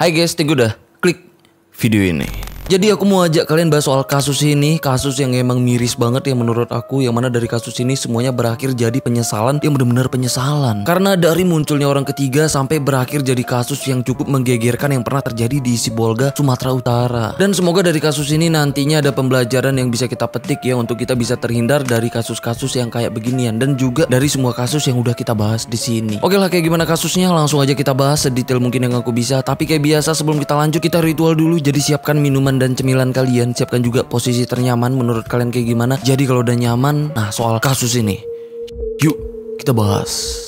Hai guys, tunggu dah klik video ini. Jadi aku mau ajak kalian bahas soal kasus ini, kasus yang emang miris banget yang menurut aku yang mana dari kasus ini semuanya berakhir jadi penyesalan yang benar-benar penyesalan. Karena dari munculnya orang ketiga sampai berakhir jadi kasus yang cukup menggegerkan yang pernah terjadi di Sibolga, Sumatera Utara. Dan semoga dari kasus ini nantinya ada pembelajaran yang bisa kita petik ya untuk kita bisa terhindar dari kasus-kasus yang kayak beginian dan juga dari semua kasus yang udah kita bahas di sini. Oke lah kayak gimana kasusnya langsung aja kita bahas sedetail mungkin yang aku bisa. Tapi kayak biasa sebelum kita lanjut kita ritual dulu jadi siapkan minuman dan cemilan kalian, siapkan juga posisi ternyaman menurut kalian kayak gimana. Jadi kalau udah nyaman, nah soal kasus ini, yuk kita bahas.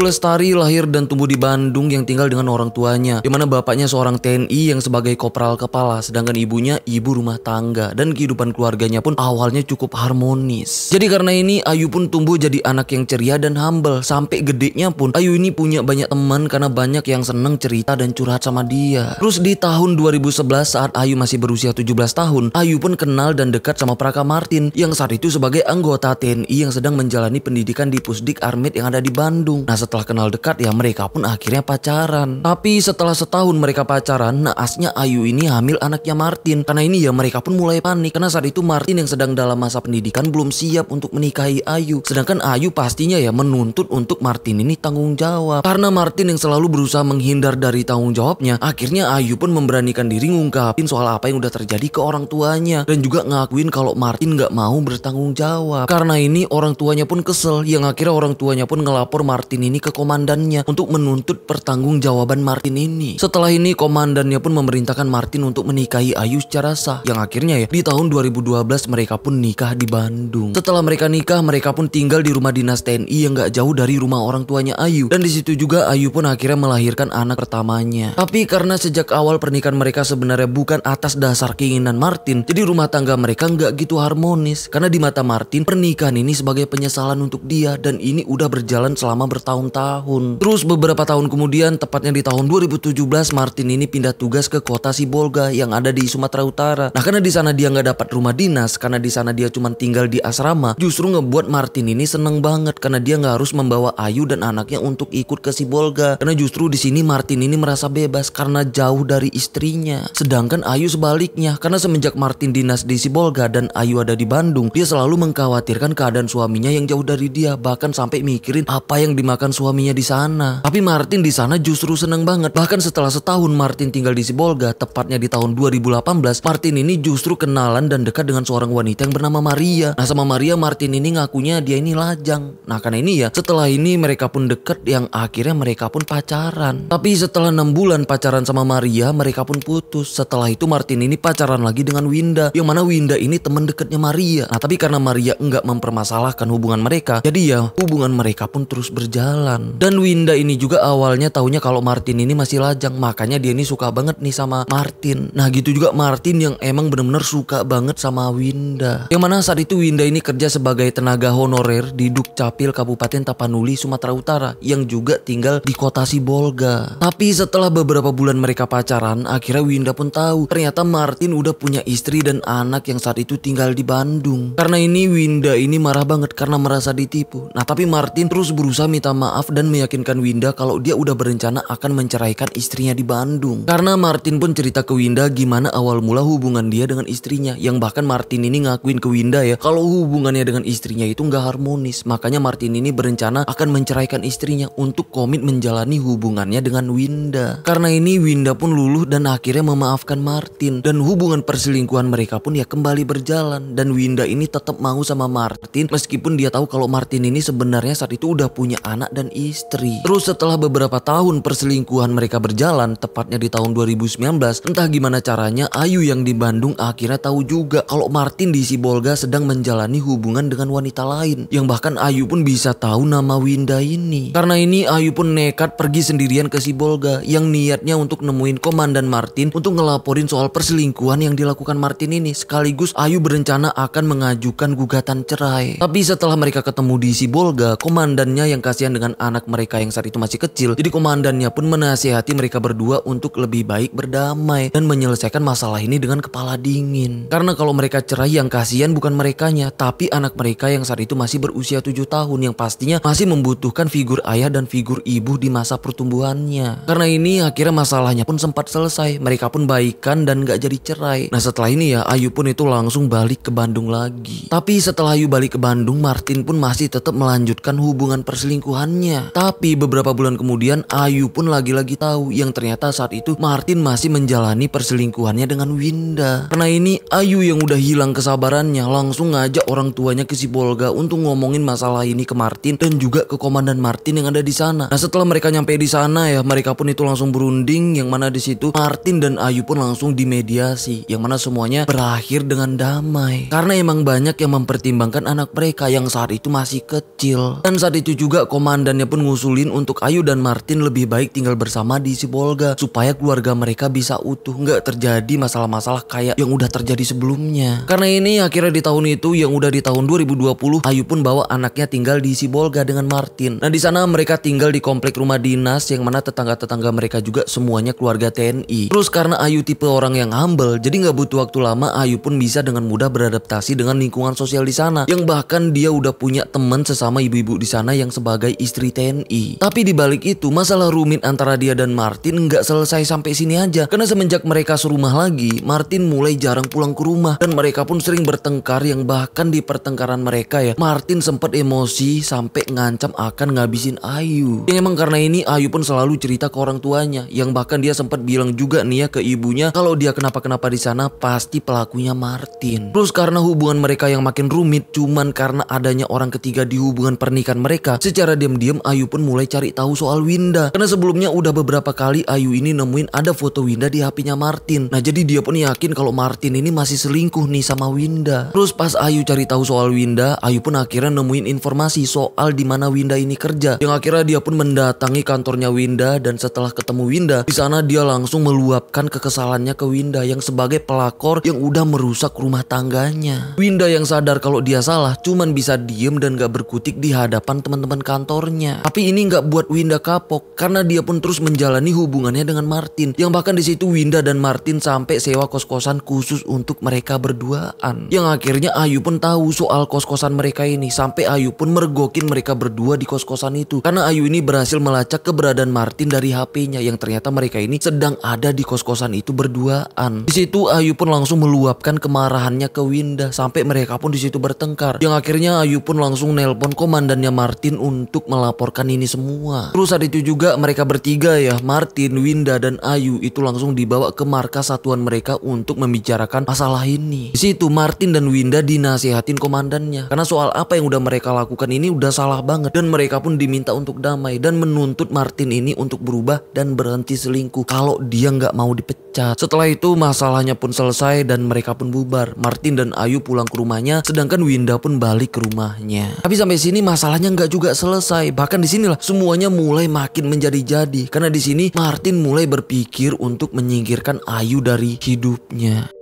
Lestari lahir dan tumbuh di Bandung yang tinggal dengan orang tuanya, di mana bapaknya seorang TNI yang sebagai kopral kepala, sedangkan ibunya ibu rumah tangga dan kehidupan keluarganya pun awalnya cukup harmonis. Jadi karena ini Ayu pun tumbuh jadi anak yang ceria dan humble sampai gedenya pun Ayu ini punya banyak teman karena banyak yang seneng cerita dan curhat sama dia. Terus di tahun 2011 saat Ayu masih berusia 17 tahun, Ayu pun kenal dan dekat sama Praka Martin yang saat itu sebagai anggota TNI yang sedang menjalani pendidikan di Pusdik Armit yang ada di Bandung. Nah, setelah kenal dekat ya mereka pun akhirnya pacaran. Tapi setelah setahun mereka pacaran, naasnya Ayu ini hamil anaknya Martin. Karena ini ya mereka pun mulai panik karena saat itu Martin yang sedang dalam masa pendidikan belum siap untuk menikahi Ayu. Sedangkan Ayu pastinya ya menuntut untuk Martin ini tanggung jawab. Karena Martin yang selalu berusaha menghindar dari tanggung jawabnya, akhirnya Ayu pun memberanikan diri ngungkapin soal apa yang udah terjadi ke orang tuanya dan juga ngakuin kalau Martin nggak mau bertanggung jawab. Karena ini orang tuanya pun kesel yang akhirnya orang tuanya pun ngelapor Martin ini ini ke komandannya untuk menuntut pertanggungjawaban Martin ini. Setelah ini komandannya pun memerintahkan Martin untuk menikahi Ayu secara sah yang akhirnya ya di tahun 2012 mereka pun nikah di Bandung. Setelah mereka nikah mereka pun tinggal di rumah dinas TNI yang gak jauh dari rumah orang tuanya Ayu dan di situ juga Ayu pun akhirnya melahirkan anak pertamanya. Tapi karena sejak awal pernikahan mereka sebenarnya bukan atas dasar keinginan Martin jadi rumah tangga mereka gak gitu harmonis karena di mata Martin pernikahan ini sebagai penyesalan untuk dia dan ini udah berjalan selama bertahun bertahun-tahun. Terus beberapa tahun kemudian, tepatnya di tahun 2017, Martin ini pindah tugas ke kota Sibolga yang ada di Sumatera Utara. Nah karena di sana dia nggak dapat rumah dinas, karena di sana dia cuma tinggal di asrama, justru ngebuat Martin ini seneng banget karena dia nggak harus membawa Ayu dan anaknya untuk ikut ke Sibolga. Karena justru di sini Martin ini merasa bebas karena jauh dari istrinya. Sedangkan Ayu sebaliknya, karena semenjak Martin dinas di Sibolga dan Ayu ada di Bandung, dia selalu mengkhawatirkan keadaan suaminya yang jauh dari dia, bahkan sampai mikirin apa yang dimakan suaminya di sana. Tapi Martin di sana justru seneng banget. Bahkan setelah setahun Martin tinggal di Sibolga, tepatnya di tahun 2018, Martin ini justru kenalan dan dekat dengan seorang wanita yang bernama Maria. Nah sama Maria, Martin ini ngakunya dia ini lajang. Nah karena ini ya, setelah ini mereka pun deket yang akhirnya mereka pun pacaran. Tapi setelah enam bulan pacaran sama Maria, mereka pun putus. Setelah itu Martin ini pacaran lagi dengan Winda, yang mana Winda ini temen dekatnya Maria. Nah tapi karena Maria enggak mempermasalahkan hubungan mereka, jadi ya hubungan mereka pun terus berjalan jalan. Dan Winda ini juga awalnya tahunya kalau Martin ini masih lajang, makanya dia ini suka banget nih sama Martin. Nah gitu juga Martin yang emang bener-bener suka banget sama Winda. Yang mana saat itu Winda ini kerja sebagai tenaga honorer di Dukcapil Kabupaten Tapanuli, Sumatera Utara yang juga tinggal di kota Sibolga. Tapi setelah beberapa bulan mereka pacaran, akhirnya Winda pun tahu ternyata Martin udah punya istri dan anak yang saat itu tinggal di Bandung. Karena ini Winda ini marah banget karena merasa ditipu. Nah tapi Martin terus berusaha minta maaf maaf dan meyakinkan Winda kalau dia udah berencana akan menceraikan istrinya di Bandung. Karena Martin pun cerita ke Winda gimana awal mula hubungan dia dengan istrinya. Yang bahkan Martin ini ngakuin ke Winda ya kalau hubungannya dengan istrinya itu nggak harmonis. Makanya Martin ini berencana akan menceraikan istrinya untuk komit menjalani hubungannya dengan Winda. Karena ini Winda pun luluh dan akhirnya memaafkan Martin. Dan hubungan perselingkuhan mereka pun ya kembali berjalan. Dan Winda ini tetap mau sama Martin meskipun dia tahu kalau Martin ini sebenarnya saat itu udah punya anak dan dan istri. Terus setelah beberapa tahun perselingkuhan mereka berjalan, tepatnya di tahun 2019, entah gimana caranya Ayu yang di Bandung akhirnya tahu juga kalau Martin di Sibolga sedang menjalani hubungan dengan wanita lain. Yang bahkan Ayu pun bisa tahu nama Winda ini. Karena ini Ayu pun nekat pergi sendirian ke Sibolga yang niatnya untuk nemuin Komandan Martin untuk ngelaporin soal perselingkuhan yang dilakukan Martin ini. Sekaligus Ayu berencana akan mengajukan gugatan cerai. Tapi setelah mereka ketemu di Sibolga, komandannya yang kasihan dengan anak mereka yang saat itu masih kecil. Jadi komandannya pun menasihati mereka berdua untuk lebih baik berdamai dan menyelesaikan masalah ini dengan kepala dingin. Karena kalau mereka cerai yang kasihan bukan merekanya, tapi anak mereka yang saat itu masih berusia 7 tahun yang pastinya masih membutuhkan figur ayah dan figur ibu di masa pertumbuhannya. Karena ini akhirnya masalahnya pun sempat selesai. Mereka pun baikan dan gak jadi cerai. Nah setelah ini ya Ayu pun itu langsung balik ke Bandung lagi. Tapi setelah Ayu balik ke Bandung, Martin pun masih tetap melanjutkan hubungan perselingkuhan tapi beberapa bulan kemudian Ayu pun lagi-lagi tahu yang ternyata saat itu Martin masih menjalani perselingkuhannya dengan Winda. Karena ini Ayu yang udah hilang kesabarannya langsung ngajak orang tuanya ke si Bolga untuk ngomongin masalah ini ke Martin dan juga ke komandan Martin yang ada di sana. Nah setelah mereka nyampe di sana ya mereka pun itu langsung berunding yang mana di situ Martin dan Ayu pun langsung dimediasi yang mana semuanya berakhir dengan damai. Karena emang banyak yang mempertimbangkan anak mereka yang saat itu masih kecil. Dan saat itu juga komandan Komandannya pun ngusulin untuk Ayu dan Martin lebih baik tinggal bersama di Sibolga supaya keluarga mereka bisa utuh, nggak terjadi masalah-masalah kayak yang udah terjadi sebelumnya. Karena ini akhirnya di tahun itu yang udah di tahun 2020, Ayu pun bawa anaknya tinggal di Sibolga dengan Martin. Nah di sana mereka tinggal di komplek rumah dinas yang mana tetangga-tetangga mereka juga semuanya keluarga TNI. Terus karena Ayu tipe orang yang humble, jadi nggak butuh waktu lama Ayu pun bisa dengan mudah beradaptasi dengan lingkungan sosial di sana. Yang bahkan dia udah punya teman sesama ibu-ibu di sana yang sebagai istri istri TNI. Tapi dibalik itu masalah rumit antara dia dan Martin nggak selesai sampai sini aja. Karena semenjak mereka serumah lagi, Martin mulai jarang pulang ke rumah. Dan mereka pun sering bertengkar yang bahkan di pertengkaran mereka ya. Martin sempat emosi sampai ngancam akan ngabisin Ayu. Yang emang karena ini Ayu pun selalu cerita ke orang tuanya. Yang bahkan dia sempat bilang juga nih ya ke ibunya kalau dia kenapa-kenapa di sana pasti pelakunya Martin. Terus karena hubungan mereka yang makin rumit cuman karena adanya orang ketiga di hubungan pernikahan mereka secara diam diam Ayu pun mulai cari tahu soal Winda. Karena sebelumnya udah beberapa kali Ayu ini nemuin ada foto Winda di HP-nya Martin. Nah jadi dia pun yakin kalau Martin ini masih selingkuh nih sama Winda. Terus pas Ayu cari tahu soal Winda, Ayu pun akhirnya nemuin informasi soal di mana Winda ini kerja. Yang akhirnya dia pun mendatangi kantornya Winda dan setelah ketemu Winda, di sana dia langsung meluapkan kekesalannya ke Winda yang sebagai pelakor yang udah merusak rumah tangganya. Winda yang sadar kalau dia salah cuman bisa diem dan gak berkutik di hadapan teman-teman kantornya pacarnya. Tapi ini nggak buat Winda kapok karena dia pun terus menjalani hubungannya dengan Martin. Yang bahkan di situ Winda dan Martin sampai sewa kos-kosan khusus untuk mereka berduaan. Yang akhirnya Ayu pun tahu soal kos-kosan mereka ini sampai Ayu pun mergokin mereka berdua di kos-kosan itu. Karena Ayu ini berhasil melacak keberadaan Martin dari HP-nya yang ternyata mereka ini sedang ada di kos-kosan itu berduaan. Di situ Ayu pun langsung meluapkan kemarahannya ke Winda sampai mereka pun di situ bertengkar. Yang akhirnya Ayu pun langsung nelpon komandannya Martin untuk melaporkan ini semua. Terus saat itu juga mereka bertiga ya, Martin, Winda, dan Ayu itu langsung dibawa ke markas satuan mereka untuk membicarakan masalah ini. Di situ Martin dan Winda dinasihatin komandannya karena soal apa yang udah mereka lakukan ini udah salah banget dan mereka pun diminta untuk damai dan menuntut Martin ini untuk berubah dan berhenti selingkuh kalau dia nggak mau dipecat. Cat. Setelah itu masalahnya pun selesai dan mereka pun bubar. Martin dan Ayu pulang ke rumahnya, sedangkan Winda pun balik ke rumahnya. Tapi sampai sini masalahnya nggak juga selesai. Bahkan di sinilah semuanya mulai makin menjadi-jadi karena di sini Martin mulai berpikir untuk menyingkirkan Ayu dari hidupnya.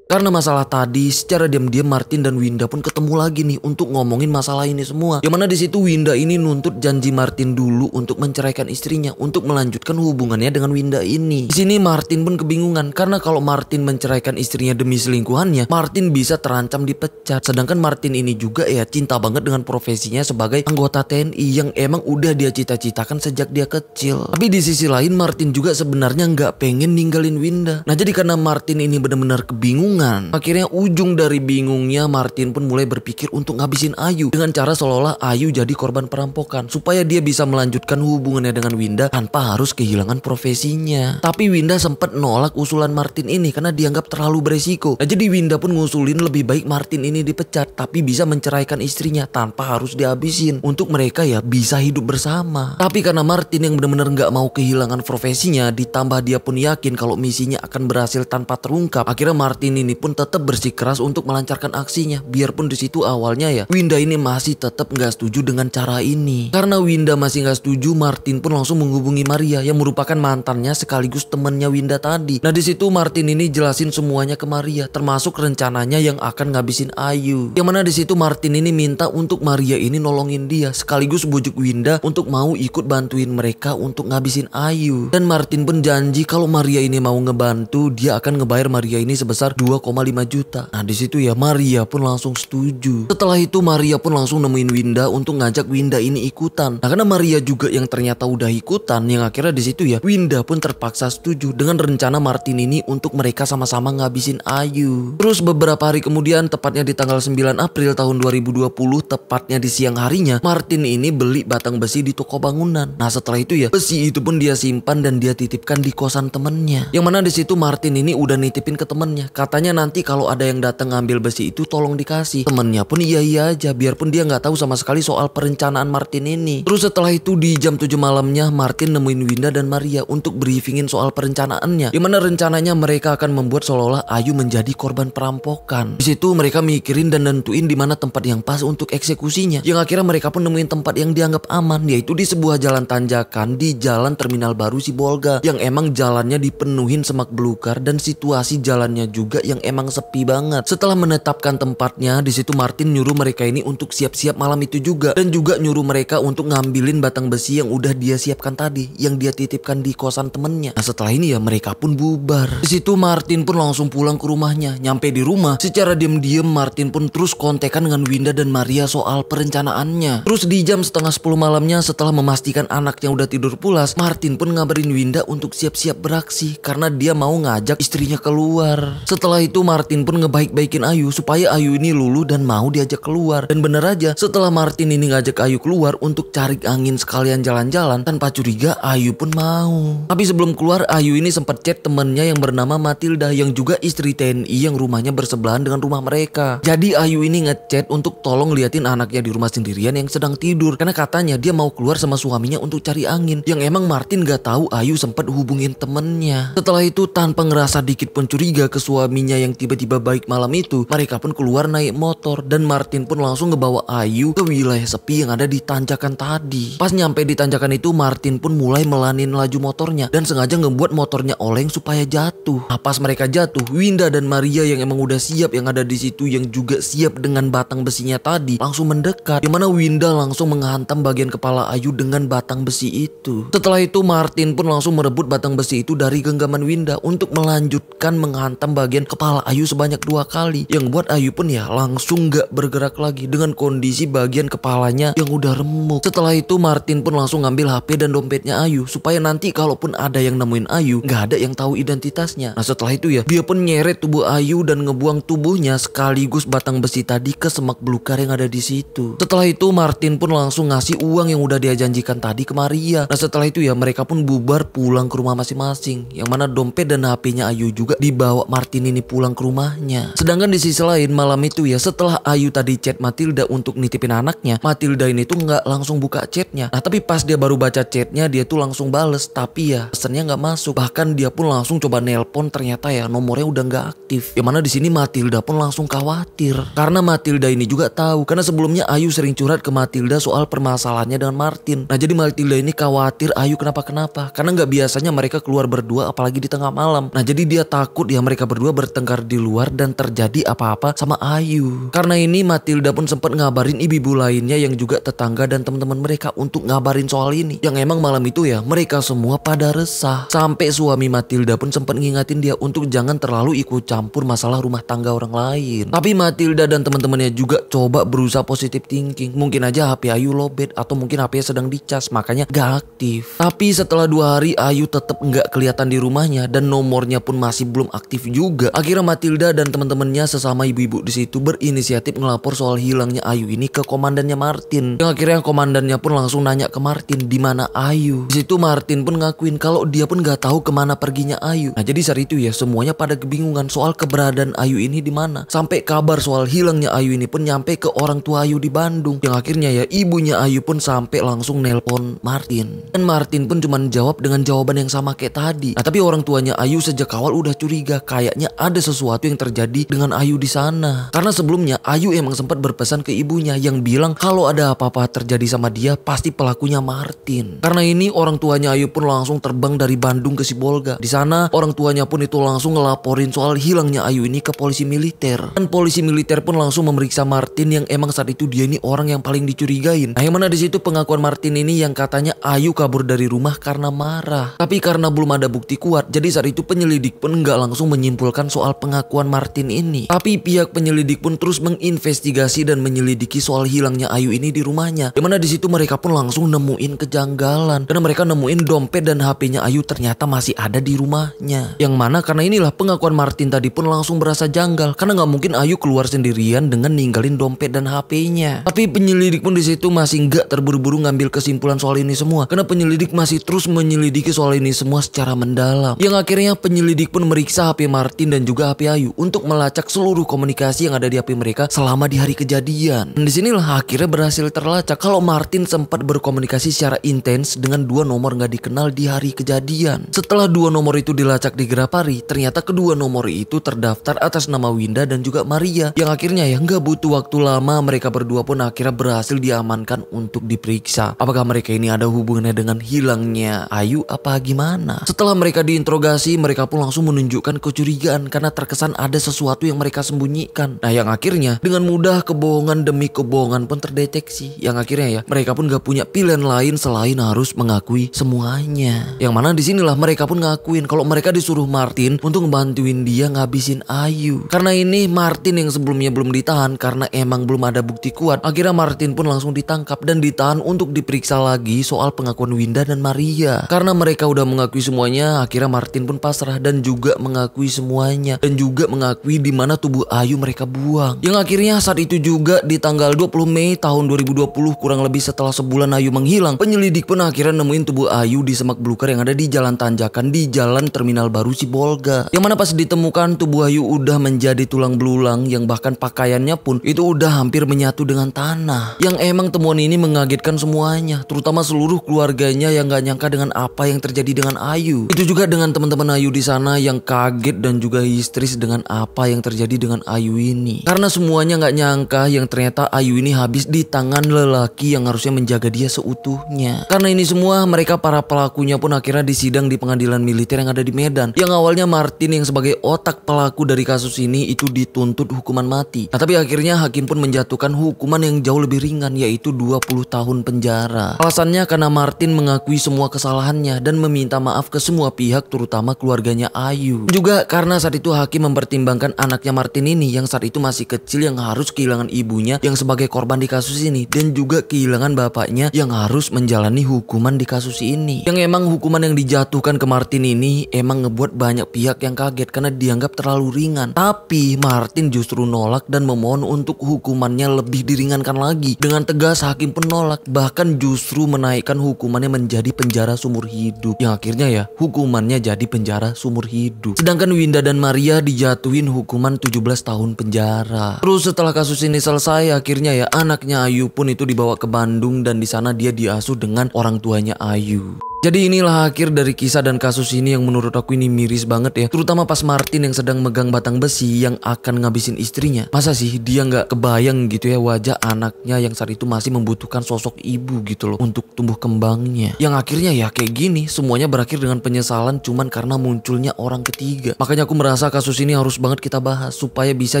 Karena masalah tadi, secara diam-diam Martin dan Winda pun ketemu lagi nih untuk ngomongin masalah ini semua. Yang mana di situ Winda ini nuntut janji Martin dulu untuk menceraikan istrinya untuk melanjutkan hubungannya dengan Winda ini. Di sini Martin pun kebingungan karena kalau Martin menceraikan istrinya demi selingkuhannya, Martin bisa terancam dipecat. Sedangkan Martin ini juga ya cinta banget dengan profesinya sebagai anggota TNI yang emang udah dia cita-citakan sejak dia kecil. Tapi di sisi lain Martin juga sebenarnya nggak pengen ninggalin Winda. Nah jadi karena Martin ini benar-benar kebingungan kebingungan. Akhirnya ujung dari bingungnya Martin pun mulai berpikir untuk ngabisin Ayu dengan cara seolah-olah Ayu jadi korban perampokan supaya dia bisa melanjutkan hubungannya dengan Winda tanpa harus kehilangan profesinya. Tapi Winda sempat nolak usulan Martin ini karena dianggap terlalu beresiko. Nah, jadi Winda pun ngusulin lebih baik Martin ini dipecat tapi bisa menceraikan istrinya tanpa harus dihabisin untuk mereka ya bisa hidup bersama. Tapi karena Martin yang benar-benar nggak mau kehilangan profesinya ditambah dia pun yakin kalau misinya akan berhasil tanpa terungkap. Akhirnya Martin ini ini pun tetap bersikeras untuk melancarkan aksinya. Biarpun di situ awalnya ya, Winda ini masih tetap nggak setuju dengan cara ini. Karena Winda masih nggak setuju, Martin pun langsung menghubungi Maria yang merupakan mantannya sekaligus temannya Winda tadi. Nah di situ Martin ini jelasin semuanya ke Maria, termasuk rencananya yang akan ngabisin Ayu. Yang mana di situ Martin ini minta untuk Maria ini nolongin dia, sekaligus bujuk Winda untuk mau ikut bantuin mereka untuk ngabisin Ayu. Dan Martin pun janji kalau Maria ini mau ngebantu, dia akan ngebayar Maria ini sebesar 2 2,5 juta. Nah di situ ya Maria pun langsung setuju. Setelah itu Maria pun langsung nemuin Winda untuk ngajak Winda ini ikutan. Nah karena Maria juga yang ternyata udah ikutan yang akhirnya di situ ya Winda pun terpaksa setuju dengan rencana Martin ini untuk mereka sama-sama ngabisin Ayu. Terus beberapa hari kemudian tepatnya di tanggal 9 April tahun 2020 tepatnya di siang harinya Martin ini beli batang besi di toko bangunan. Nah setelah itu ya besi itu pun dia simpan dan dia titipkan di kosan temennya. Yang mana di situ Martin ini udah nitipin ke temennya. Katanya Makanya nanti kalau ada yang datang ngambil besi itu tolong dikasih. Temennya pun iya-iya aja biarpun dia nggak tahu sama sekali soal perencanaan Martin ini. Terus setelah itu di jam 7 malamnya Martin nemuin Winda dan Maria untuk briefingin soal perencanaannya. di mana rencananya mereka akan membuat seolah-olah Ayu menjadi korban perampokan. Di situ mereka mikirin dan nentuin di mana tempat yang pas untuk eksekusinya. Yang akhirnya mereka pun nemuin tempat yang dianggap aman yaitu di sebuah jalan tanjakan di jalan terminal baru Sibolga yang emang jalannya dipenuhin semak belukar dan situasi jalannya juga yang yang emang sepi banget. Setelah menetapkan tempatnya, di situ Martin nyuruh mereka ini untuk siap-siap malam itu juga dan juga nyuruh mereka untuk ngambilin batang besi yang udah dia siapkan tadi yang dia titipkan di kosan temennya. Nah, setelah ini ya mereka pun bubar. Di situ Martin pun langsung pulang ke rumahnya. Nyampe di rumah, secara diam-diam Martin pun terus kontekan dengan Winda dan Maria soal perencanaannya. Terus di jam setengah 10 malamnya setelah memastikan anaknya udah tidur pulas, Martin pun ngabarin Winda untuk siap-siap beraksi karena dia mau ngajak istrinya keluar. Setelah itu Martin pun ngebaik-baikin Ayu supaya Ayu ini lulu dan mau diajak keluar. Dan bener aja setelah Martin ini ngajak Ayu keluar untuk cari angin sekalian jalan-jalan tanpa curiga Ayu pun mau. Tapi sebelum keluar Ayu ini sempat chat temennya yang bernama Matilda yang juga istri TNI yang rumahnya bersebelahan dengan rumah mereka. Jadi Ayu ini ngechat untuk tolong liatin anaknya di rumah sendirian yang sedang tidur karena katanya dia mau keluar sama suaminya untuk cari angin yang emang Martin gak tahu Ayu sempat hubungin temennya. Setelah itu tanpa ngerasa dikit pun curiga ke suaminya temannya yang tiba-tiba baik malam itu, mereka pun keluar naik motor dan Martin pun langsung ngebawa Ayu ke wilayah sepi yang ada di tanjakan tadi. Pas nyampe di tanjakan itu, Martin pun mulai melanin laju motornya dan sengaja ngebuat motornya oleng supaya jatuh. Nah, pas mereka jatuh, Winda dan Maria yang emang udah siap yang ada di situ yang juga siap dengan batang besinya tadi langsung mendekat. Di mana Winda langsung menghantam bagian kepala Ayu dengan batang besi itu. Setelah itu Martin pun langsung merebut batang besi itu dari genggaman Winda untuk melanjutkan menghantam bagian kepala kepala Ayu sebanyak dua kali. Yang buat Ayu pun ya langsung gak bergerak lagi dengan kondisi bagian kepalanya yang udah remuk. Setelah itu Martin pun langsung ngambil HP dan dompetnya Ayu supaya nanti kalaupun ada yang nemuin Ayu gak ada yang tahu identitasnya. Nah setelah itu ya dia pun nyeret tubuh Ayu dan ngebuang tubuhnya sekaligus batang besi tadi ke semak belukar yang ada di situ. Setelah itu Martin pun langsung ngasih uang yang udah dia janjikan tadi ke Maria. Nah setelah itu ya mereka pun bubar pulang ke rumah masing-masing yang mana dompet dan HP-nya Ayu juga dibawa Martin ini pulang pulang ke rumahnya. Sedangkan di sisi lain malam itu ya setelah Ayu tadi chat Matilda untuk nitipin anaknya, Matilda ini tuh nggak langsung buka chatnya. Nah tapi pas dia baru baca chatnya dia tuh langsung bales tapi ya pesannya nggak masuk. Bahkan dia pun langsung coba nelpon ternyata ya nomornya udah nggak aktif. Yang mana di sini Matilda pun langsung khawatir karena Matilda ini juga tahu karena sebelumnya Ayu sering curhat ke Matilda soal permasalahannya dengan Martin. Nah jadi Matilda ini khawatir Ayu kenapa-kenapa karena nggak biasanya mereka keluar berdua apalagi di tengah malam. Nah jadi dia takut ya mereka berdua ber bertengkar di luar dan terjadi apa-apa sama Ayu. Karena ini Matilda pun sempat ngabarin ibu-ibu lainnya yang juga tetangga dan teman-teman mereka untuk ngabarin soal ini. Yang emang malam itu ya mereka semua pada resah. Sampai suami Matilda pun sempat ngingatin dia untuk jangan terlalu ikut campur masalah rumah tangga orang lain. Tapi Matilda dan teman-temannya juga coba berusaha positif thinking. Mungkin aja HP Ayu lobet atau mungkin HP sedang dicas makanya gak aktif. Tapi setelah dua hari Ayu tetap nggak kelihatan di rumahnya dan nomornya pun masih belum aktif juga. Akhirnya Matilda dan teman-temannya sesama ibu-ibu di situ berinisiatif ngelapor soal hilangnya Ayu ini ke komandannya Martin. Yang akhirnya komandannya pun langsung nanya ke Martin di mana Ayu. Di situ Martin pun ngakuin kalau dia pun nggak tahu kemana perginya Ayu. Nah jadi saat itu ya semuanya pada kebingungan soal keberadaan Ayu ini di mana. Sampai kabar soal hilangnya Ayu ini pun nyampe ke orang tua Ayu di Bandung. Yang akhirnya ya ibunya Ayu pun sampai langsung nelpon Martin. Dan Martin pun cuman jawab dengan jawaban yang sama kayak tadi. Nah tapi orang tuanya Ayu sejak awal udah curiga kayaknya ada ada sesuatu yang terjadi dengan Ayu di sana. Karena sebelumnya Ayu emang sempat berpesan ke ibunya yang bilang kalau ada apa-apa terjadi sama dia pasti pelakunya Martin. Karena ini orang tuanya Ayu pun langsung terbang dari Bandung ke Sibolga. Di sana orang tuanya pun itu langsung ngelaporin soal hilangnya Ayu ini ke polisi militer. Dan polisi militer pun langsung memeriksa Martin yang emang saat itu dia ini orang yang paling dicurigain. Nah yang mana di situ pengakuan Martin ini yang katanya Ayu kabur dari rumah karena marah. Tapi karena belum ada bukti kuat, jadi saat itu penyelidik pun nggak langsung menyimpulkan soal soal pengakuan Martin ini. Tapi pihak penyelidik pun terus menginvestigasi dan menyelidiki soal hilangnya Ayu ini di rumahnya. Dimana di situ mereka pun langsung nemuin kejanggalan karena mereka nemuin dompet dan HP-nya Ayu ternyata masih ada di rumahnya. Yang mana karena inilah pengakuan Martin tadi pun langsung berasa janggal karena nggak mungkin Ayu keluar sendirian dengan ninggalin dompet dan HP-nya. Tapi penyelidik pun di situ masih nggak terburu-buru ngambil kesimpulan soal ini semua karena penyelidik masih terus menyelidiki soal ini semua secara mendalam. Yang akhirnya penyelidik pun meriksa HP Martin dan juga juga HP Ayu untuk melacak seluruh komunikasi yang ada di HP mereka selama di hari kejadian. Dan disinilah akhirnya berhasil terlacak kalau Martin sempat berkomunikasi secara intens dengan dua nomor nggak dikenal di hari kejadian. Setelah dua nomor itu dilacak di Grapari, ternyata kedua nomor itu terdaftar atas nama Winda dan juga Maria yang akhirnya ya nggak butuh waktu lama mereka berdua pun akhirnya berhasil diamankan untuk diperiksa. Apakah mereka ini ada hubungannya dengan hilangnya Ayu apa gimana? Setelah mereka diinterogasi, mereka pun langsung menunjukkan kecurigaan karena karena terkesan ada sesuatu yang mereka sembunyikan. Nah yang akhirnya dengan mudah kebohongan demi kebohongan pun terdeteksi. Yang akhirnya ya mereka pun gak punya pilihan lain selain harus mengakui semuanya. Yang mana disinilah mereka pun ngakuin kalau mereka disuruh Martin untuk ngebantuin dia ngabisin Ayu. Karena ini Martin yang sebelumnya belum ditahan karena emang belum ada bukti kuat. Akhirnya Martin pun langsung ditangkap dan ditahan untuk diperiksa lagi soal pengakuan Winda dan Maria. Karena mereka udah mengakui semuanya, akhirnya Martin pun pasrah dan juga mengakui semuanya tubuhnya dan juga mengakui di mana tubuh Ayu mereka buang. Yang akhirnya saat itu juga di tanggal 20 Mei tahun 2020 kurang lebih setelah sebulan Ayu menghilang, penyelidik pun akhirnya nemuin tubuh Ayu di semak belukar yang ada di Jalan Tanjakan di Jalan Terminal Baru Sibolga. Yang mana pas ditemukan tubuh Ayu udah menjadi tulang belulang yang bahkan pakaiannya pun itu udah hampir menyatu dengan tanah. Yang emang temuan ini mengagetkan semuanya, terutama seluruh keluarganya yang gak nyangka dengan apa yang terjadi dengan Ayu. Itu juga dengan teman-teman Ayu di sana yang kaget dan juga his histeris dengan apa yang terjadi dengan Ayu ini. Karena semuanya nggak nyangka yang ternyata Ayu ini habis di tangan lelaki yang harusnya menjaga dia seutuhnya. Karena ini semua mereka para pelakunya pun akhirnya disidang di pengadilan militer yang ada di Medan. Yang awalnya Martin yang sebagai otak pelaku dari kasus ini itu dituntut hukuman mati. Nah tapi akhirnya hakim pun menjatuhkan hukuman yang jauh lebih ringan yaitu 20 tahun penjara. Alasannya karena Martin mengakui semua kesalahannya dan meminta maaf ke semua pihak terutama keluarganya Ayu. Juga karena saat itu itu hakim mempertimbangkan anaknya Martin ini yang saat itu masih kecil yang harus kehilangan ibunya yang sebagai korban di kasus ini dan juga kehilangan bapaknya yang harus menjalani hukuman di kasus ini. Yang emang hukuman yang dijatuhkan ke Martin ini emang ngebuat banyak pihak yang kaget karena dianggap terlalu ringan. Tapi Martin justru nolak dan memohon untuk hukumannya lebih diringankan lagi. Dengan tegas hakim pun nolak bahkan justru menaikkan hukumannya menjadi penjara sumur hidup. Yang akhirnya ya hukumannya jadi penjara sumur hidup. Sedangkan Winda dan Martin Ria dijatuhin hukuman 17 tahun penjara. Terus setelah kasus ini selesai akhirnya ya anaknya Ayu pun itu dibawa ke Bandung dan di sana dia diasuh dengan orang tuanya Ayu. Jadi inilah akhir dari kisah dan kasus ini yang menurut aku ini miris banget ya. Terutama pas Martin yang sedang megang batang besi yang akan ngabisin istrinya. Masa sih dia nggak kebayang gitu ya wajah anaknya yang saat itu masih membutuhkan sosok ibu gitu loh untuk tumbuh kembangnya. Yang akhirnya ya kayak gini semuanya berakhir dengan penyesalan cuman karena munculnya orang ketiga. Makanya aku merasa kasus ini harus banget kita bahas supaya bisa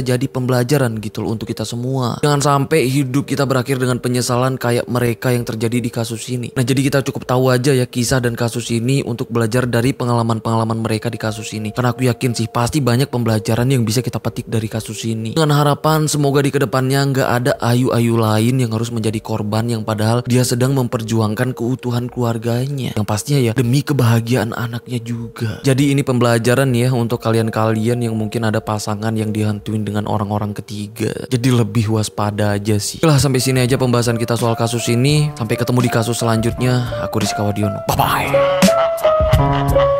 jadi pembelajaran gitu loh untuk kita semua. Jangan sampai hidup kita berakhir dengan penyesalan kayak mereka yang terjadi di kasus ini. Nah jadi kita cukup tahu aja ya kisah kisah dan kasus ini untuk belajar dari pengalaman-pengalaman mereka di kasus ini. Karena aku yakin sih pasti banyak pembelajaran yang bisa kita petik dari kasus ini. Dengan harapan semoga di kedepannya nggak ada ayu-ayu lain yang harus menjadi korban yang padahal dia sedang memperjuangkan keutuhan keluarganya. Yang pastinya ya demi kebahagiaan anaknya juga. Jadi ini pembelajaran ya untuk kalian-kalian yang mungkin ada pasangan yang dihantuin dengan orang-orang ketiga. Jadi lebih waspada aja sih. Lah sampai sini aja pembahasan kita soal kasus ini. Sampai ketemu di kasus selanjutnya. Aku Rizka Wadiono. Bye-bye. Bye.